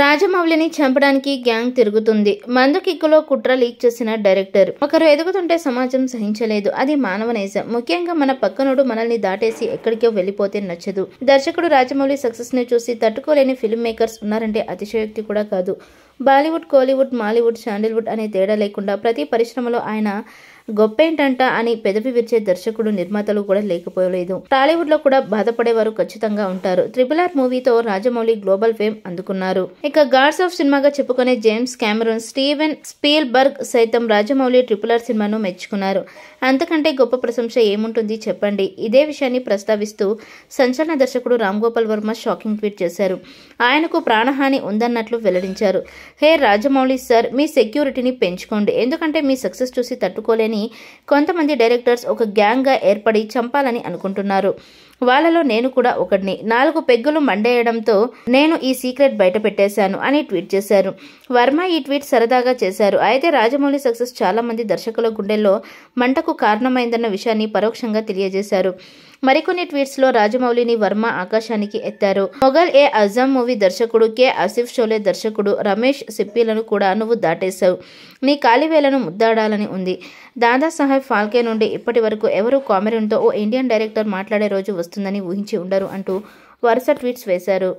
రాజమౌళిని చంపడానికి గ్యాంగ్ తిరుగుతుంది మందుకిక్కులో కుట్ర లీక్ చేసిన డైరెక్టర్ ఒకరు ఎదుగుతుంటే సమాజం సహించలేదు అది మానవ నైజం ముఖ్యంగా మన పక్కనోడు మనల్ని దాటేసి ఎక్కడికో వెళ్ళిపోతే నచ్చదు దర్శకుడు రాజమౌళి సక్సెస్ ను చూసి తట్టుకోలేని ఫిల్మ్ మేకర్స్ ఉన్నారంటే అతిశయోక్తి కూడా కాదు బాలీవుడ్ కోలీవుడ్ మాలీవుడ్ శాండిల్వుడ్ అనే తేడా లేకుండా ప్రతి పరిశ్రమలో ఆయన గొప్పేంటంట అని పెదవి విరిచే దర్శకుడు నిర్మాతలు కూడా లేకపోలేదు టాలీవుడ్ లో కూడా బాధపడేవారు ఖచ్చితంగా ఉంటారు ట్రిపుల్ ఆర్ మూవీతో రాజమౌళి గ్లోబల్ ఫేమ్ అందుకున్నారు ఇక గాడ్స్ ఆఫ్ సినిమాగా చెప్పుకునే James Cameron Steven Spielberg సైతం రాజమౌళి ట్రిపుల్ ఆర్ సినిమాను మెచ్చుకున్నారు అంతకంటే గొప్ప ప్రశంస ఏముంటుంది చెప్పండి ఇదే విషయాన్ని ప్రస్తావిస్తూ సంచలన దర్శకుడు రామ్ గోపాల్ వర్మ షాకింగ్ ట్వీట్ చేశారు ఆయనకు ప్రాణహాని ఉందన్నట్లు వెల్లడించారు హే రాజమౌళి సార్ మీ సెక్యూరిటీని పెంచుకోండి ఎందుకంటే మీ సక్సెస్ చూసి తట్టుకోలేని అతడిని కొంతమంది డైరెక్టర్స్ ఒక గ్యాంగ్గా ఏర్పడి చంపాలని అనుకుంటున్నారు వాళ్ళలో నేను కూడా ఒకడిని నాలుగు పెగ్గులు మండేయడంతో నేను ఈ సీక్రెట్ బయట పెట్టేశాను అని ట్వీట్ చేశారు వర్మ ఈ ట్వీట్ సరదాగా చేశారు అయితే రాజమౌళి సక్సెస్ చాలామంది దర్శకుల గుండెల్లో మంటకు కారణమైందన్న విషయాన్ని పరోక్షంగా తెలియజేశారు మరికొన్ని ట్వీట్స్ లో రాజమౌళిని వర్మ ఆకాశానికి ఎత్తారు మొఘల్ ఏ అజం మూవీ దర్శకుడు కె ఆసిఫ్ షోలే దర్శకుడు రమేష్ సిప్పిలను కూడా నువ్వు దాటేశావు నీ కాలివేలను ముద్దాడాలని ఉంది దాదాసాహెబ్ ఫాల్కే నుండి ఇప్పటి వరకు ఎవరూ కామెరూన్తో ఓ ఇండియన్ డైరెక్టర్ మాట్లాడే రోజు వస్తుందని ఊహించి ఉండరు అంటూ వరుస ట్వీట్స్ వేశారు